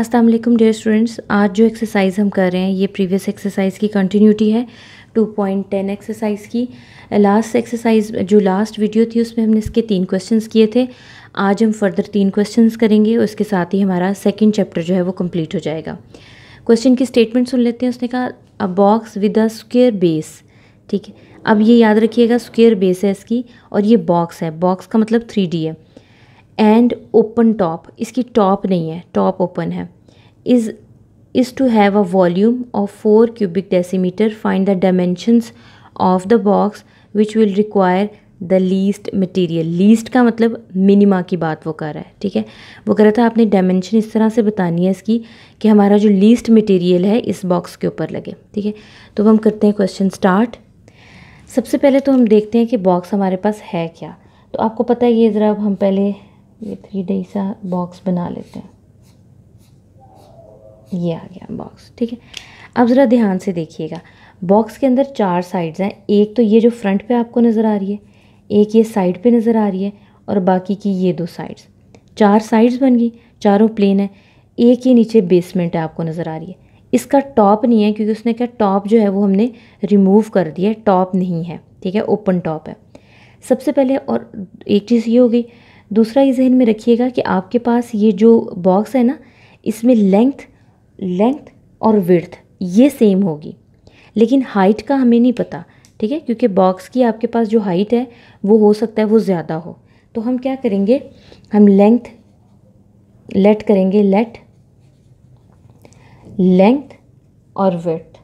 अस्सलाम वालेकुम dear students आज जो एक्सरसाइज हम कर रहे हैं ये प्रीवियस एक्सरसाइज की कंटिन्यूटी है 2.10 एक्सरसाइज की लास्ट एक्सरसाइज जो लास्ट वीडियो थी उसमें हमने इसके तीन क्वेश्चंस किए थे आज हम फर्दर तीन क्वेश्चंस करेंगे और उसके साथ ही हमारा सेकंड चैप्टर जो है वो कम्प्लीट हो जाएगा क्वेश्चन की स्टेटमेंट सुन लेते हैं उसने कहा a box with a square base ठीक है अब ये याद रखिएगा स्क्वेयर बेस है इसकी और ये बॉक्स है बॉक्स का मतलब थ्री है एंड ओपन टॉप इसकी टॉप नहीं है टॉप ओपन है is is to have a volume of four cubic decimetre find the dimensions of the box which will require the least material least का मतलब minima की बात वो कर रहा है ठीक है वो कह रहा था आपने डायमेंशन इस तरह से बतानी है इसकी कि हमारा जो लीस्ट मटीरियल है इस बॉक्स के ऊपर लगे ठीक है तो हम करते हैं क्वेश्चन स्टार्ट सबसे पहले तो हम देखते हैं कि बॉक्स हमारे पास है क्या तो आपको पता है ये ज़रा हम पहले ये थ्री डी सा बॉक्स बना लेते हैं ये आ गया बॉक्स ठीक है अब ज़रा ध्यान से देखिएगा बॉक्स के अंदर चार साइड्स हैं एक तो ये जो फ्रंट पे आपको नज़र आ रही है एक ये साइड पे नज़र आ रही है और बाकी की ये दो साइड्स चार साइड्स बन गई चारों प्लेन है एक ही नीचे बेसमेंट है आपको नज़र आ रही है इसका टॉप नहीं है क्योंकि उसने क्या टॉप जो है वो हमने रिमूव कर दिया टॉप नहीं है ठीक है ओपन टॉप है सबसे पहले और एक चीज़ ये हो गई दूसरा ये जहन में रखिएगा कि आपके पास ये जो बॉक्स है ना इसमें लेंथ लेंथ और विर्थ ये सेम होगी लेकिन हाइट का हमें नहीं पता ठीक है क्योंकि बॉक्स की आपके पास जो हाइट है वो हो सकता है वो ज़्यादा हो तो हम क्या करेंगे हम लेंथ लेट करेंगे लेट लेंथ और विर्थ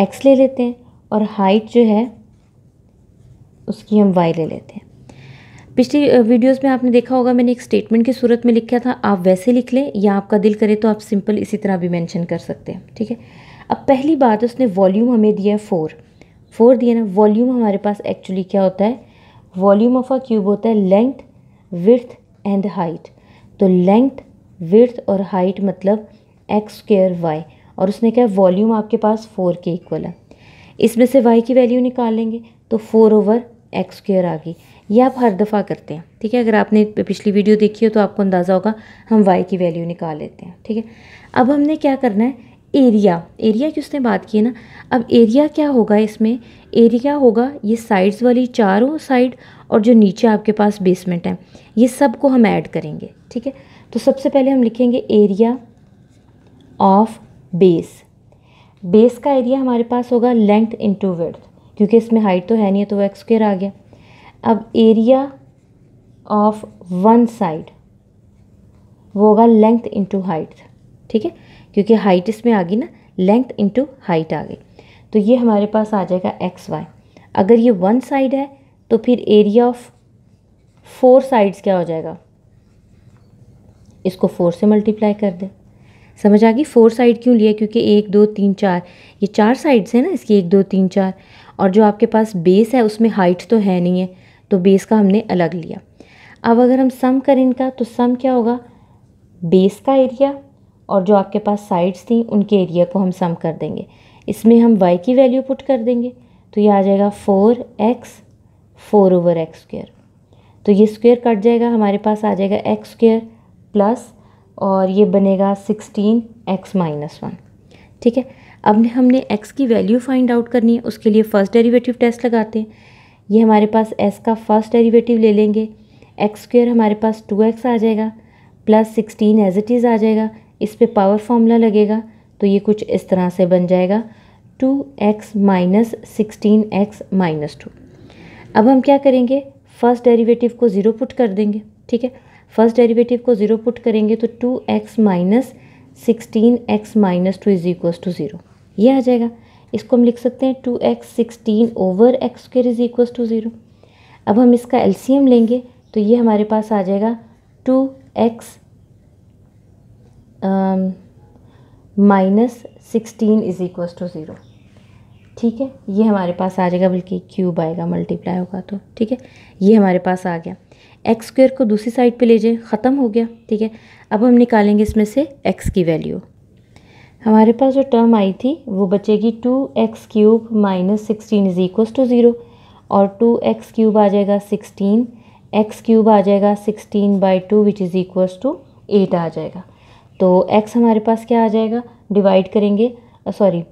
एक्स ले लेते हैं और हाइट जो है उसकी हम वाई ले लेते हैं पिछली वीडियोस में आपने देखा होगा मैंने एक स्टेटमेंट की सूरत में लिखा था आप वैसे लिख लें या आपका दिल करे तो आप सिंपल इसी तरह भी मेंशन कर सकते हैं ठीक है अब पहली बात उसने वॉल्यूम हमें दिया है फोर फोर दिया ना वॉल्यूम हमारे पास एक्चुअली क्या होता है वॉल्यूम ऑफ अ क्यूब होता है लेंथ विर्थ एंड हाइट तो लेंथ विर्थ और हाइट मतलब एक्स स्क्र वाई और उसने क्या वॉल्यूम आपके पास फोर के इक्वल है इसमें से वाई की वैल्यू निकाल लेंगे तो फोर ओवर एक्स स्क्र आ गई यह आप हर दफ़ा करते हैं ठीक है अगर आपने पिछली वीडियो देखी हो तो आपको अंदाज़ा होगा हम वाई की वैल्यू निकाल लेते हैं ठीक है अब हमने क्या करना है एरिया एरिया की उसने बात की है ना अब एरिया क्या होगा इसमें एरिया होगा ये साइड्स वाली चारों साइड और जो नीचे आपके पास बेसमेंट है ये सब को हम ऐड करेंगे ठीक है तो सबसे पहले हम लिखेंगे एरिया ऑफ बेस बेस का एरिया हमारे पास होगा लेंथ इंटू वर्थ क्योंकि इसमें हाइट तो है नहीं है तो वो एक्सक्र आ गया अब एरिया ऑफ वन साइड वो होगा लेंथ इंटू हाइट ठीक है क्योंकि हाइट इसमें आ गई ना लेंथ इंटू हाइट आ गई तो ये हमारे पास आ जाएगा एक्स वाई अगर ये वन साइड है तो फिर एरिया ऑफ फोर साइड्स क्या हो जाएगा इसको फोर से मल्टीप्लाई कर दें समझ आ गई फोर साइड क्यों लिया क्योंकि एक दो तीन चार ये चार साइड्स हैं ना इसकी एक दो तीन चार और जो आपके पास बेस है उसमें हाइट तो है नहीं है तो बेस का हमने अलग लिया अब अगर हम सम करें इनका तो सम क्या होगा बेस का एरिया और जो आपके पास साइड्स थी उनके एरिया को हम सम कर देंगे इसमें हम वाई की वैल्यू पुट कर देंगे तो ये आ जाएगा four x four over x square तो ये स्क्वेयर कट जाएगा हमारे पास आ जाएगा एक्स स्क्वेयर प्लस और ये बनेगा सिक्सटीन एक्स माइनस वन ठीक है अब हमने एक्स की वैल्यू फाइंड आउट करनी है उसके लिए फ़र्स्ट डेरिवेटिव टेस्ट लगाते हैं ये हमारे पास s का फर्स्ट डेरिवेटिव ले लेंगे एक्स स्क्वेयर हमारे पास टू एक्स आ जाएगा plus sixteen as it is आ जाएगा इस पर पावर फॉर्मूला लगेगा तो ये कुछ इस तरह से बन जाएगा two x minus sixteen x minus two अब हम क्या करेंगे फ़र्स्ट डेरिवेटिव को ज़ीरो पुट कर देंगे ठीक है फर्स्ट डेरिवेटिव को ज़ीरो पुट करेंगे तो two x minus sixteen x minus two is equal to zero ये आ जाएगा इसको हम लिख सकते हैं two x sixteen over x square is equal to zero अब हम इसका एलसीएम लेंगे तो ये हमारे पास आ जाएगा two x minus sixteen is equal to zero ठीक है ये हमारे पास आ जाएगा बल्कि क्यूब आएगा मल्टीप्लाई होगा तो ठीक है ये हमारे पास आ गया एक्स स्क्वेयर को दूसरी साइड पे ले जाए ख़त्म हो गया ठीक है अब हम निकालेंगे इसमें से एक्स की वैल्यू हमारे पास जो टर्म आई थी वो बचेगी two x cube minus sixteen is equals to zero और टू एक्स क्यूब आ जाएगा सिक्सटीन एक्स क्यूब आ जाएगा sixteen by two which is equals to eight आ जाएगा तो एक्स हमारे पास क्या आ जाएगा डिवाइड करेंगे सॉरी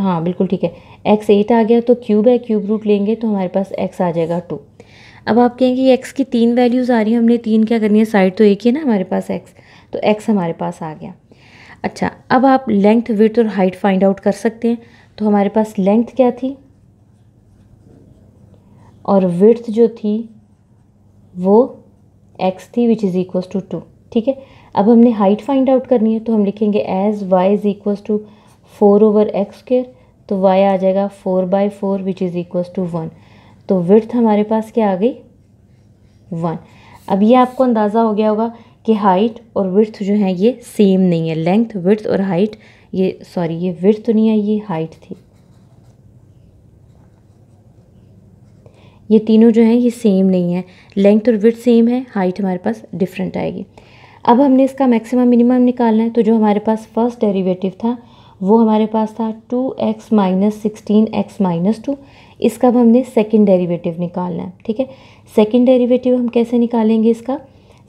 हाँ बिल्कुल ठीक है एक्स एट आ गया तो क्यूब है क्यूब रूट लेंगे तो हमारे पास एक्स आ जाएगा टू अब आप कहेंगे एक्स की तीन वैल्यूज़ आ रही हैं हमने तीन क्या करनी है साइड तो एक ही है ना हमारे पास एक्स तो एक्स हमारे पास आ गया अच्छा अब आप लेंथ विथ और हाइट फाइंड आउट कर सकते हैं तो हमारे पास लेंथ क्या थी और विथ जो थी वो एक्स थी which is equal to two ठीक है अब हमने हाइट फाइंड आउट करनी है तो हम लिखेंगे as y is equal to four over x square तो वाई आ जाएगा four by four which is equal to one तो विर्थ हमारे पास क्या आ गई वन अब ये आपको अंदाज़ा हो गया होगा कि हाइट और विर्थ जो है ये सेम नहीं है लेंथ विर्थ और हाइट ये सॉरी ये विर्थ तो नहीं है ये हाइट थी ये तीनों जो हैं ये सेम नहीं है लेंथ और विर्थ सेम है हाइट हमारे पास डिफरेंट आएगी अब हमने इसका मैक्सिमम मिनिमम निकालना है तो जो हमारे पास फर्स्ट डेरिवेटिव था वो हमारे पास था two x minus sixteen x minus two इसका अब हमने सेकेंड डेरीवेटिव निकालना है ठीक है सेकेंड डेरीवेटिव हम कैसे निकालेंगे इसका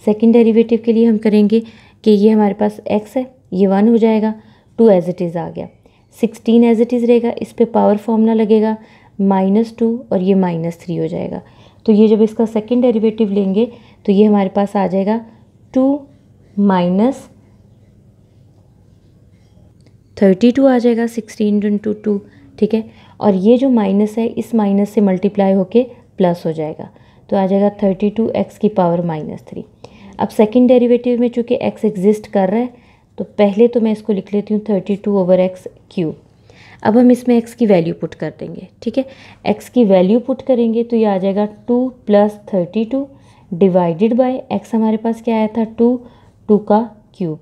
सेकेंड डेरीवेटिव के लिए हम करेंगे कि ये हमारे पास एक्स है ये वन हो जाएगा टू एज इट इज़ आ गया सिक्सटीन एज इट इज़ रहेगा इस पर पावर फॉर्मूला लगेगा माइनस टू और ये माइनस थ्री हो जाएगा तो ये जब इसका सेकेंड डेरीवेटिव लेंगे तो ये हमारे पास आ जाएगा टू माइनस थर्टी टू आ जाएगा सिक्सटीन इंटू टू ठीक है और ये जो माइनस है इस माइनस से मल्टीप्लाई होके प्लस हो जाएगा तो आ जाएगा थर्टी टू एक्स की पावर माइनस थ्री अब सेकेंड डेरिवेटिव में चूँकि एक्स एग्जिस्ट कर रहा है तो पहले तो मैं इसको लिख लेती हूँ thirty two over x cube अब हम इसमें एक्स की वैल्यू पुट कर देंगे ठीक है एक्स की वैल्यू पुट करेंगे तो ये आ जाएगा two plus thirty two divided by x हमारे पास क्या आया था टू टू का क्यूब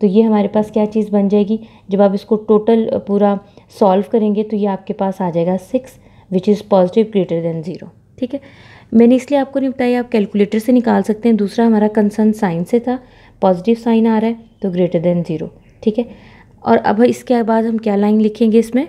तो ये हमारे पास क्या चीज़ बन जाएगी जब आप इसको टोटल पूरा सॉल्व करेंगे तो ये आपके पास आ जाएगा six which is positive greater than zero ठीक है मैंने इसलिए आपको नहीं बताया आप कैलकुलेटर से निकाल सकते हैं दूसरा हमारा कंसर्न साइन से था पॉजिटिव साइन आ रहा है तो ग्रेटर देन ज़ीरो ठीक है और अब इसके बाद हम क्या लाइन लिखेंगे इसमें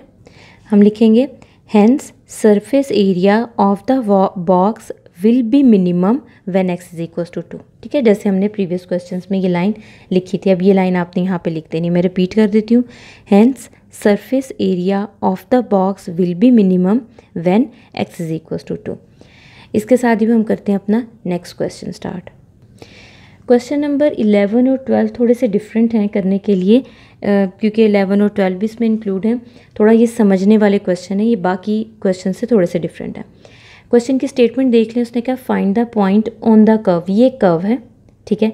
हम लिखेंगे hence surface area of the box will be minimum when x is equal to two ठीक है जैसे हमने प्रीवियस क्वेश्चंस में ये लाइन लिखी थी अब ये लाइन आपने यहाँ पे लिख देनी मैं रिपीट कर देती हूँ hence surface area of the box will be minimum when x is equals to two इसके साथ ही हम करते हैं अपना next question start question number eleven और ट्वेल्व थोड़े से डिफरेंट हैं करने के लिए क्योंकि इलेवन और ट्वेल्व भी इसमें इंक्लूड हैं थोड़ा ये समझने वाले क्वेश्चन हैं ये बाकी क्वेश्चन से थोड़े से डिफरेंट हैं क्वेश्चन की स्टेटमेंट देख लें उसने कहा find the point on the curve ये कर्व है ठीक है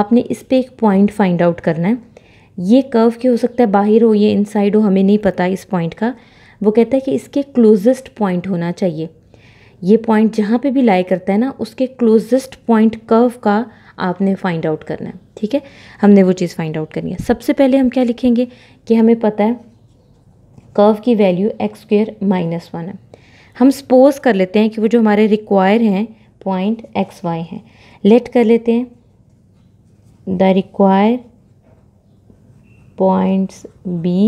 आपने इस पर एक पॉइंट फाइंड आउट करना है ये कर्व क्या हो सकता है बाहर हो ये इनसाइड हो हमें नहीं पता इस पॉइंट का वो कहता है कि इसके क्लोजेस्ट पॉइंट होना चाहिए ये पॉइंट जहाँ पे भी लाई करता है ना उसके क्लोजेस्ट पॉइंट कर्व का आपने फाइंड आउट करना है ठीक है हमने वो चीज़ फाइंड आउट करनी है सबसे पहले हम क्या लिखेंगे कि हमें पता है कर्व की value x square minus one है हम सपोज कर लेते हैं कि वो जो हमारे रिक्वायर हैं पॉइंट एक्स वाई हैं लेट कर लेते हैं the require points be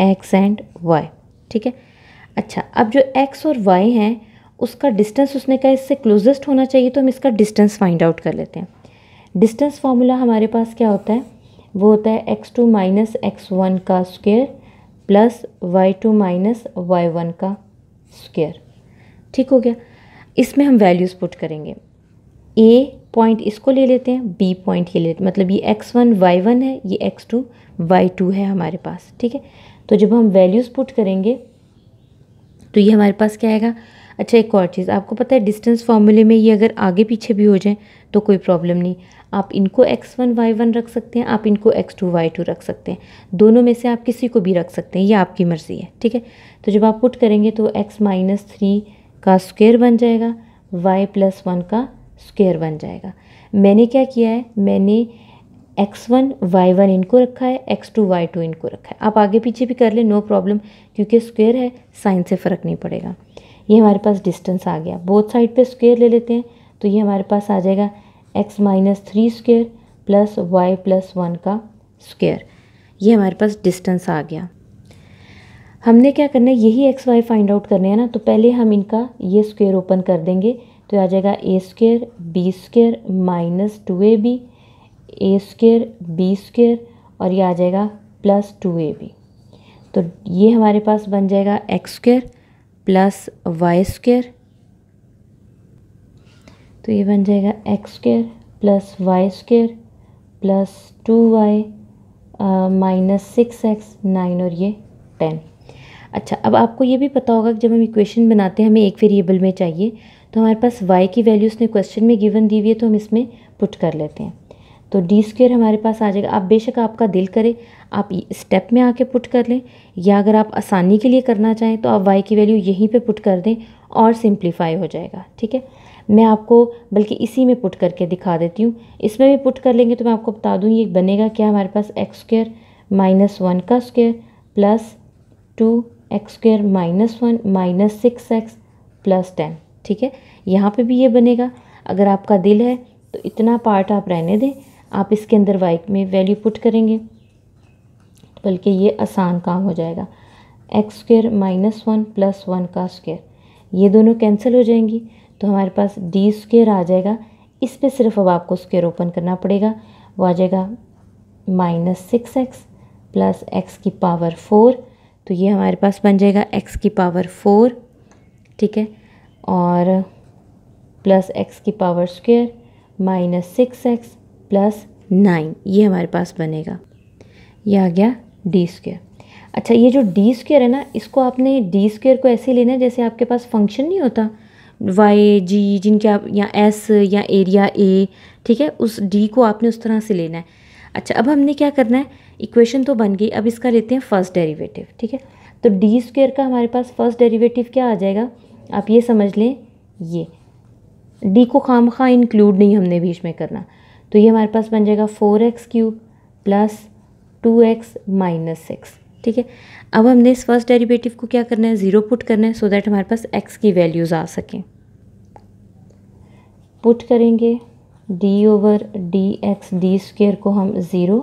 x and y ठीक है अच्छा अब जो एक्स और वाई हैं उसका डिस्टेंस उसने कहा इससे क्लोजेस्ट होना चाहिए तो हम इसका डिस्टेंस फाइंड आउट कर लेते हैं डिस्टेंस फार्मूला हमारे पास क्या होता है वो होता है x two minus x one का square plus y two minus y one का स्क्वेयर ठीक हो गया इसमें हम वैल्यूज़ पुट करेंगे ए पॉइंट इसको ले लेते हैं बी पॉइंट ये ले मतलब ये एक्स वन वाई वन है ये एक्स टू वाई टू है हमारे पास ठीक है तो जब हम वैल्यूज़ पुट करेंगे तो ये हमारे पास क्या आएगा अच्छा एक और चीज़ आपको पता है डिस्टेंस फार्मूले में ये अगर आगे पीछे भी हो जाए तो कोई प्रॉब्लम नहीं आप इनको एक्स वन वाई वन रख सकते हैं आप इनको एक्स टू वाई टू रख सकते हैं दोनों में से आप किसी को भी रख सकते हैं ये आपकी मर्ज़ी है ठीक है तो जब आप पुट करेंगे तो एक्स माइनस थ्री का स्क्वेयर बन जाएगा वाई प्लस वन का स्क्वेयर बन जाएगा मैंने क्या किया है मैंने एक्स वन वाई वन इनको रखा है एक्स टू वाई टू इनको रखा है आप आगे पीछे भी कर लें नो प्रॉब्लम क्योंकि स्क्वेयर है साइन से फ़र्क नहीं पड़ेगा ये हमारे पास डिस्टेंस आ गया बोथ साइड पे स्क्वेयर ले लेते हैं तो ये हमारे पास आ जाएगा x minus three square plus y plus one का स्क्वेयर ये हमारे पास डिस्टेंस आ गया हमने क्या करना है यही एक्स वाई फाइंड आउट करने है ना तो पहले हम इनका ये स्क्वेयर ओपन कर देंगे तो आ जाएगा a square b square minus two a b a square b square और ये आ जाएगा प्लस टू ए बी तो ये हमारे पास बन जाएगा x square plus y square तो ये बन जाएगा x square plus y square plus two y minus six x nine और ये टेन अच्छा अब आपको ये भी पता होगा कि जब हम इक्वेशन बनाते हैं हमें एक वेरिएबल में चाहिए तो हमारे पास वाई की वैल्यू उसने क्वेश्चन में गिवन दी हुई है तो हम इसमें पुट कर लेते हैं तो डी स्क्वेयर हमारे पास आ जाएगा आप बेशक आपका दिल करे आप स्टेप में आके पुट कर लें या अगर आप आसानी के लिए करना चाहें तो आप वाई की वैल्यू यहीं पे पुट कर दें और सिंप्लीफाई हो जाएगा ठीक है मैं आपको बल्कि इसी में पुट करके दिखा देती हूँ इसमें भी पुट कर लेंगे तो मैं आपको बता दूँ ये बनेगा क्या हमारे पास एक्स स्क्र माइनस वन का square plus two x square minus one minus six x plus ten ठीक है यहाँ पे भी ये बनेगा अगर आपका दिल है तो इतना पार्ट आप रहने दें आप इसके अंदर वाइक में वैल्यू पुट करेंगे बल्कि ये आसान काम हो जाएगा x square minus one plus one का स्क्वेयर ये दोनों कैंसिल हो जाएंगी तो हमारे पास डी स्क्र आ जाएगा इस पे सिर्फ अब आपको स्क्यर ओपन करना पड़ेगा वो आ जाएगा minus six x plus x की पावर फोर तो ये हमारे पास बन जाएगा एक्स की पावर फोर ठीक है और प्लस एक्स की power square minus six x plus nine ये हमारे पास बनेगा ये आ गया डी स्क्वेयर अच्छा ये जो डी स्क्वेयर है ना इसको आपने डी स्क्वेयर को ऐसे लेना है जैसे आपके पास फंक्शन नहीं होता वाई जी जिनके आप या एस या एरिया ए ठीक है उस डी को आपने उस तरह से लेना है अच्छा अब हमने क्या करना है इक्वेशन तो बन गई अब इसका लेते हैं फर्स्ट डेरिवेटिव ठीक है तो डी स्क्वेयर का हमारे पास फर्स्ट डेरिवेटिव क्या आ जाएगा आप ये समझ लें ये डी को खाम खा इंक्लूड नहीं हमने बीच में करना तो ये हमारे पास बन जाएगा four x cube plus two x minus six ठीक है अब हमने इस फर्स्ट डेरिवेटिव को क्या करना है ज़ीरो पुट करना है सो so दैट हमारे पास एक्स की वैल्यूज़ आ सकें पुट करेंगे d over d x d square को हम ज़ीरो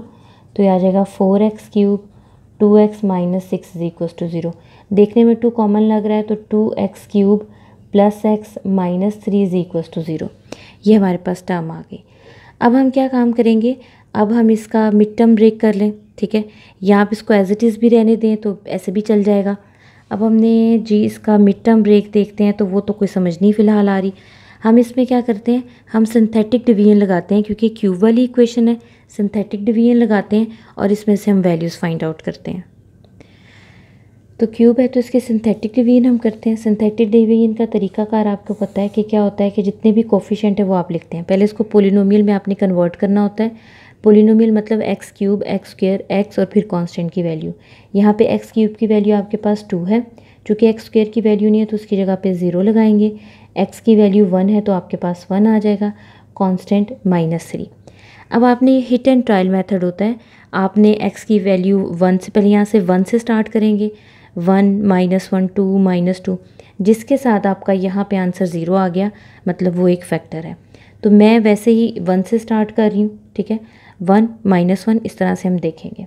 तो ये आ जाएगा four x cube two x minus six is equal to zero देखने में टू कॉमन लग रहा है तो two x cube plus x minus three is equal to zero ये हमारे पास टर्म आ गई अब हम क्या काम करेंगे अब हम इसका मिड टर्म ब्रेक कर लें ठीक है या आप इसको एज इट इज़ भी रहने दें तो ऐसे भी चल जाएगा अब हमने जी इसका मिड टर्म ब्रेक देखते हैं तो वो तो कोई समझ नहीं फ़िलहाल आ रही हम इसमें क्या करते हैं हम सिंथेटिक डिवीजन लगाते हैं क्योंकि क्यूब वाली इक्वेशन है सिंथेटिक डिवीजन लगाते हैं और इसमें से हम वैल्यूज़ फाइंड आउट करते हैं तो क्यूब है तो इसके सिंथेटिक डिवीजन हम करते हैं सिंथेटिक डिवीजन का तरीकाकार आपको पता है कि क्या होता है कि जितने भी कोफिशेंट है वो आप लिखते हैं पहले इसको पोलिनोमियल में आपने कन्वर्ट करना होता है पोलिनोमियल मतलब x cube x square x और फिर कांस्टेंट की वैल्यू यहाँ पे एक्स क्यूब की वैल्यू आपके पास टू है चूँकि एक्स स्क्र की वैल्यू नहीं है तो उसकी जगह पर ज़ीरो लगाएंगे एक्स की वैल्यू वन है तो आपके पास वन आ जाएगा कॉन्स्टेंट माइनस थ्री अब आपने ये हिट एंड ट्रायल मेथड होता है आपने एक्स की वैल्यू वन से पहले यहाँ से वन से स्टार्ट करेंगे one minus one two minus two जिसके साथ आपका यहाँ पे आंसर ज़ीरो आ गया मतलब वो एक फैक्टर है तो मैं वैसे ही वन से स्टार्ट कर रही हूँ ठीक है वन माइनस वन इस तरह से हम देखेंगे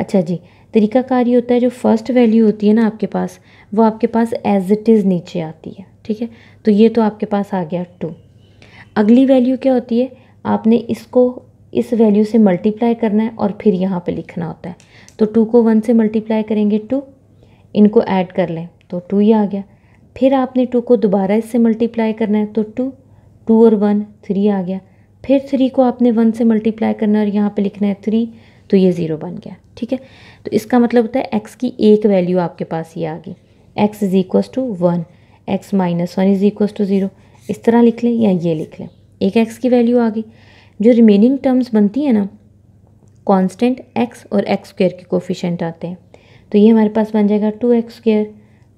अच्छा जी तरीकाकार ये होता है जो फर्स्ट वैल्यू होती है ना आपके पास वो आपके पास एज इट इज़ नीचे आती है ठीक है तो ये तो आपके पास आ गया टू अगली वैल्यू क्या होती है आपने इसको इस वैल्यू से मल्टीप्लाई करना है और फिर यहाँ पे लिखना होता है तो टू को वन से मल्टीप्लाई करेंगे टू इनको ऐड कर लें तो टू ही आ गया फिर आपने टू को दोबारा इससे मल्टीप्लाई करना है तो टू टू और वन थ्री आ गया फिर थ्री को आपने वन से मल्टीप्लाई करना है और यहाँ पे लिखना है थ्री तो ये ज़ीरो बन गया ठीक है तो इसका मतलब होता है एक्स की एक वैल्यू आपके पास ये आ गई x is equals to one x minus one is equals to zero इस तरह लिख लें या ये लिख लें एक एक्स की वैल्यू आ गई जो रिमेनिंग टर्म्स बनती हैं ना कॉन्स्टेंट एक्स और एक्स स्क्र के कोफिशेंट आते हैं तो ये हमारे पास बन जाएगा two x square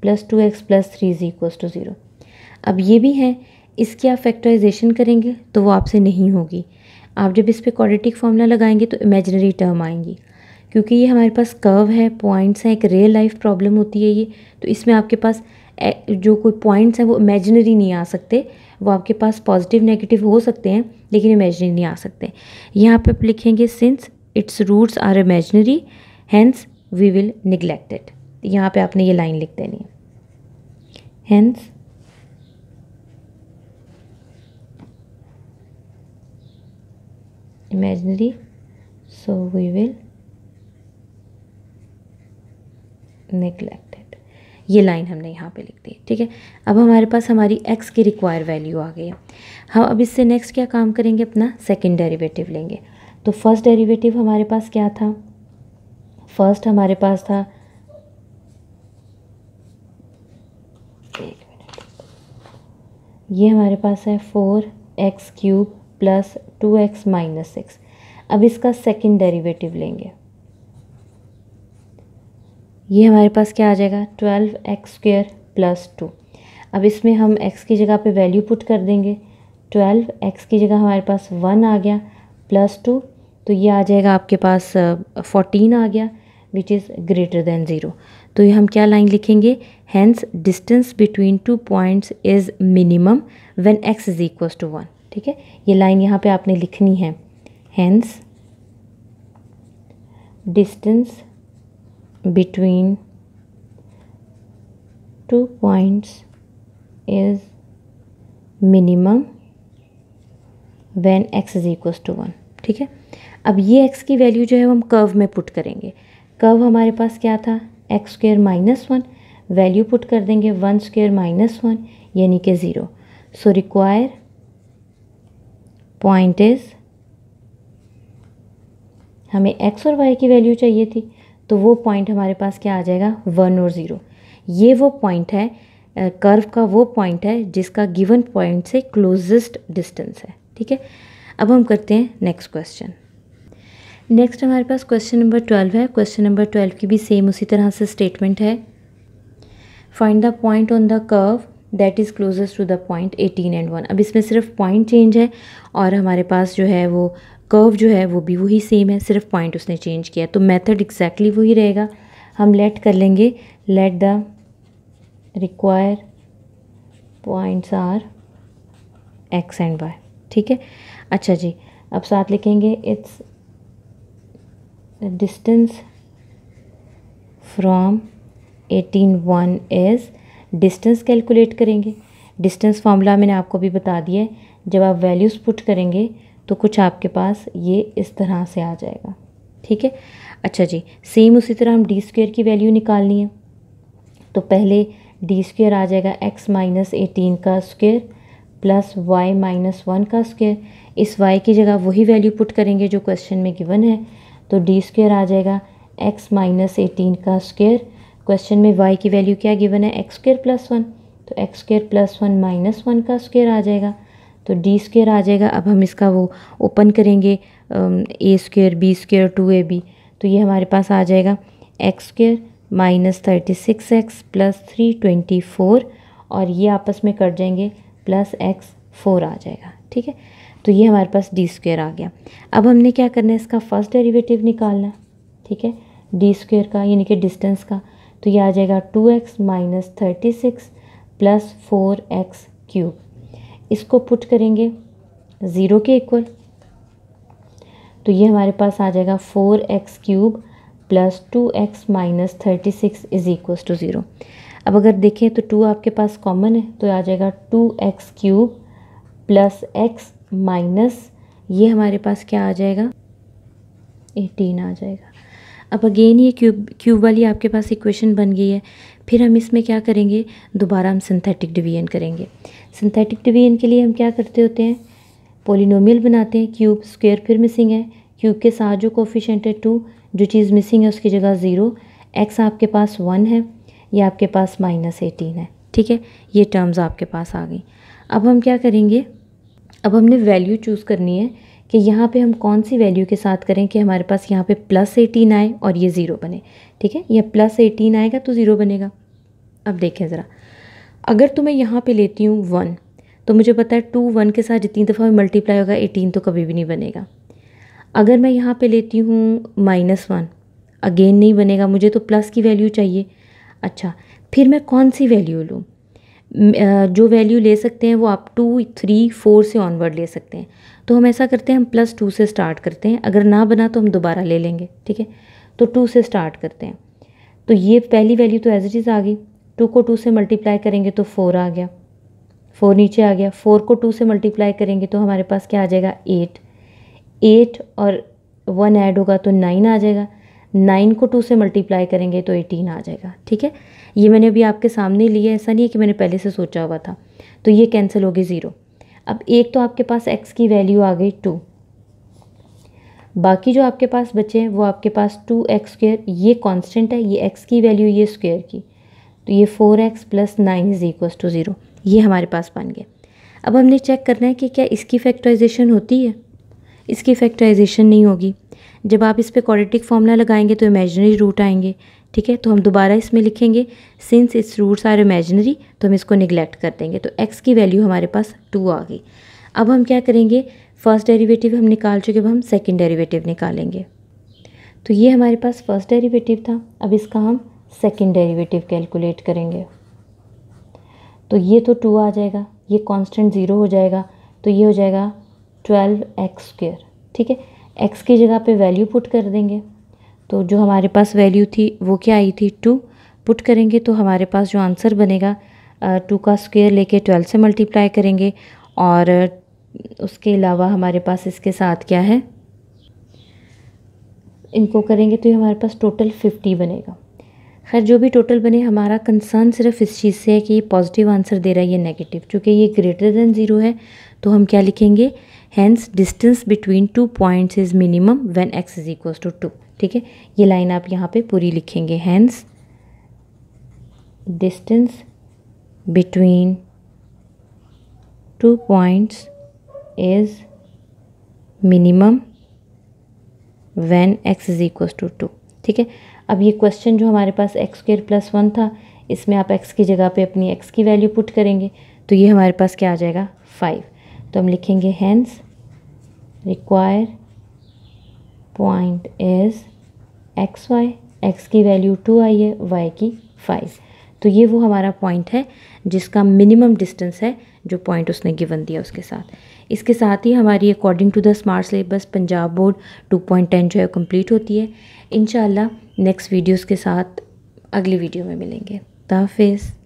plus two x plus three is equal to zero अब ये भी है इसकी आप फैक्टराइजेशन करेंगे तो वो आपसे नहीं होगी आप जब इस पर क्वाड्रेटिक फॉर्मूला लगाएंगे तो इमेजनरी टर्म आएंगी क्योंकि ये हमारे पास कर्व है पॉइंट्स हैं एक रियल लाइफ प्रॉब्लम होती है ये तो इसमें आपके पास जो कोई पॉइंट्स हैं वो इमेजनरी नहीं आ सकते वो आपके पास पॉजिटिव नेगेटिव हो सकते हैं लेकिन इमेजनरी नहीं आ सकते यहाँ पे आप लिखेंगे since it's roots are imaginary hence we will neglect यहाँ पे आपने ये लाइन लिख देनी है hence imaginary so we will neglect it ये लाइन हमने यहाँ पे लिख दी ठीक है अब हमारे पास हमारी एक्स की रिक्वायर वैल्यू आ गई है हम अब इससे नेक्स्ट क्या काम करेंगे अपना सेकेंड डेरिवेटिव लेंगे तो फर्स्ट डेरिवेटिव हमारे पास क्या था फर्स्ट हमारे पास था ये हमारे पास है four x cube plus two x minus six अब इसका सेकंड डेरिवेटिव लेंगे ये हमारे पास क्या आ जाएगा twelve x square plus two अब इसमें हम x की जगह पे वैल्यू पुट कर देंगे ट्वेल्व एक्स की जगह हमारे पास वन आ गया प्लस टू तो ये आ जाएगा आपके पास फोर्टीन आ गया which is greater than zero तो ये हम क्या लाइन लिखेंगे hence distance between two points is minimum when x is equal to one ठीक है ये लाइन यहाँ पे आपने लिखनी है hence distance between two points is minimum when x is equal to one ठीक है अब ये एक्स की वैल्यू जो है हम कर्व में पुट करेंगे कर्व हमारे पास क्या था x square minus one value put कर देंगे वन स्क्र माइनस वन यानी कि zero so required point is हमें एक्स और वाई की वैल्यू चाहिए थी तो वो पॉइंट हमारे पास क्या आ जाएगा वन और ज़ीरो ये वो पॉइंट है कर्व का वो पॉइंट है जिसका गिवन पॉइंट से क्लोजेस्ट डिस्टेंस है ठीक है अब हम करते हैं नेक्स्ट क्वेश्चन नेक्स्ट हमारे पास क्वेश्चन नंबर ट्वेल्व है क्वेश्चन नंबर ट्वेल्व की भी सेम उसी तरह से स्टेटमेंट है find the point on the curve that is closest to the point eighteen and one अब इसमें सिर्फ पॉइंट चेंज है और हमारे पास जो है वो कर्व जो है वो भी वही सेम है सिर्फ पॉइंट उसने चेंज किया तो मेथड एग्जैक्टली वही रहेगा हम लेट कर लेंगे let the require points are x and y ठीक है अच्छा जी अब साथ लिखेंगे it's the distance eighteen one is distance calculate करेंगे डिस्टेंस फार्मूला मैंने आपको भी बता दिया है जब आप वैल्यूज़ पुट करेंगे तो कुछ आपके पास ये इस तरह से आ जाएगा ठीक है अच्छा जी सेम उसी तरह हम डी स्क्वेयर की वैल्यू निकालनी है तो पहले डी स्क्वेयर आ जाएगा एक्स माइनस एटीन का square plus y minus one का स्क्वेयर इस वाई की जगह वही वैल्यू पुट करेंगे जो क्वेश्चन में गिवन है तो डी स्क्वेयर आ जाएगा एक्स माइनस एटीन का स्क्वेयर क्वेश्चन में वाई की वैल्यू क्या गिवन है एक्स स्क्र प्लस वन तो x square plus one minus one का स्क्वेयर आ जाएगा तो डी स्क्वेयर आ जाएगा अब हम इसका वो ओपन करेंगे a square b square two a b तो ये हमारे पास आ जाएगा x square minus thirty six x plus three twenty four और ये आपस में कट जाएंगे प्लस एक्स फोर आ जाएगा ठीक है तो ये हमारे पास डी स्क्वेयर आ गया अब हमने क्या करना है इसका फर्स्ट डेरिवेटिव निकालना ठीक है डी स्क्वेयर का यानी कि डिस्टेंस का तो ये आ जाएगा two x minus thirty six plus four x cube इसको पुट करेंगे ज़ीरो के इक्वल तो ये हमारे पास आ जाएगा four x cube plus two x minus thirty six is equals to zero अब अगर देखें तो टू आपके पास कॉमन है तो आ जाएगा two x cube plus x minus ये हमारे पास क्या आ जाएगा एटीन आ जाएगा अब अगेन ये क्यूब क्यूब वाली आपके पास इक्वेशन बन गई है फिर हम इसमें क्या करेंगे दोबारा हम सिंथेटिक डिवीजन करेंगे सिंथेटिक डिवीजन के लिए हम क्या करते होते हैं पोलिनोमियल बनाते हैं क्यूब स्क्वायर फिर मिसिंग है क्यूब के साथ जो कोफिशेंट है टू जो चीज़ मिसिंग है उसकी जगह ज़ीरो एक्स आपके पास वन है या आपके पास माइनस एटीन है ठीक है ये टर्म्स आपके पास आ गई अब हम क्या करेंगे अब हमने वैल्यू चूज़ करनी है कि यहाँ पे हम कौन सी वैल्यू के साथ करें कि हमारे पास यहाँ पे प्लस एटीन आए और ये ज़ीरो बने ठीक है यह प्लस एटीन आएगा तो ज़ीरो बनेगा अब देखें ज़रा अगर तो मैं यहाँ पे लेती हूँ वन तो मुझे पता है टू वन के साथ जितनी दफ़ा मल्टीप्लाई होगा एटीन तो कभी भी नहीं बनेगा अगर मैं यहाँ पर लेती हूँ माइनस वन अगेन नहीं बनेगा मुझे तो प्लस की वैल्यू चाहिए अच्छा फिर मैं कौन सी वैल्यू लूँ जो वैल्यू ले सकते हैं वो आप टू थ्री फोर से ऑनवर्ड ले सकते हैं तो हम ऐसा करते हैं हम प्लस टू से स्टार्ट करते हैं अगर ना बना तो हम दोबारा ले लेंगे ठीक है तो टू से स्टार्ट करते हैं तो ये पहली वैल्यू तो एज इट इज़ आ गई टू को टू से मल्टीप्लाई करेंगे तो फोर आ गया फोर नीचे आ गया फोर को टू से मल्टीप्लाई करेंगे तो हमारे पास क्या आ जाएगा एट एट और वन ऐड होगा तो नाइन आ जाएगा नाइन को टू से मल्टीप्लाई करेंगे तो एटीन आ जाएगा ठीक है ये मैंने अभी आपके सामने लिया ऐसा नहीं है कि मैंने पहले से सोचा हुआ था तो ये कैंसिल होगी ज़ीरो अब एक तो आपके पास एक्स की वैल्यू आ गई टू बाकी जो आपके पास बचे हैं वो आपके पास टू एक्स स्क्वेयर ये कांस्टेंट है ये एक्स की वैल्यू ये स्क्वेयर की तो ये four x plus nine is equals to zero ये हमारे पास बन गया अब हमने चेक करना है कि क्या इसकी फैक्टराइजेशन होती है इसकी फैक्टराइजेशन नहीं होगी जब आप इस पर क्वाड्रेटिक फॉर्मूला लगाएंगे तो इमेजनरी रूट आएंगे ठीक है तो हम दोबारा इसमें लिखेंगे since it's roots are imaginary तो हम इसको निगलेक्ट कर देंगे तो एक्स की वैल्यू हमारे पास टू आ गई अब हम क्या करेंगे फर्स्ट डेरीवेटिव हम निकाल चुके अब हम सेकेंड डेरीवेटिव निकालेंगे तो ये हमारे पास फर्स्ट डेरीवेटिव था अब इसका हम सेकेंड डेरीवेटिव कैलकुलेट करेंगे तो ये तो टू आ जाएगा ये कॉन्स्टेंट ज़ीरो हो जाएगा तो ये हो जाएगा ट्वेल्व एक्स स्क्र ठीक है एक्स की जगह पे वैल्यू पुट कर देंगे तो जो हमारे पास वैल्यू थी वो क्या आई थी टू पुट करेंगे तो हमारे पास जो आंसर बनेगा टू का स्क्वेयर लेके ट्वेल्व से मल्टीप्लाई करेंगे और उसके अलावा हमारे पास इसके साथ क्या है इनको करेंगे तो ये हमारे पास टोटल फिफ्टी बनेगा खैर जो भी टोटल बने हमारा कंसर्न सिर्फ इस चीज़ से है कि ये पॉजिटिव आंसर दे रहा है ये नेगेटिव क्योंकि ये ग्रेटर देन ज़ीरो है तो हम क्या लिखेंगे hence distance between two points is minimum when x is equal to two ठीक है ये लाइन आप यहाँ पे पूरी लिखेंगे hence distance between two points is minimum when x is equal to two ठीक है अब ये क्वेश्चन जो हमारे पास एक्स स्क्र प्लस वन था इसमें आप एक्स की जगह पे अपनी एक्स की वैल्यू पुट करेंगे तो ये हमारे पास क्या आ जाएगा फाइव तो हम लिखेंगे hence required point as x y x की वैल्यू टू आई है वाई की फाइव तो ये वो हमारा पॉइंट है जिसका मिनिमम डिस्टेंस है जो पॉइंट उसने गिवन दिया उसके साथ इसके साथ ही हमारी according to the smart syllabus Punjab board two point ten जो है कंप्लीट होती है इन नेक्स्ट वीडियोस के साथ अगली वीडियो में मिलेंगे हाफिज़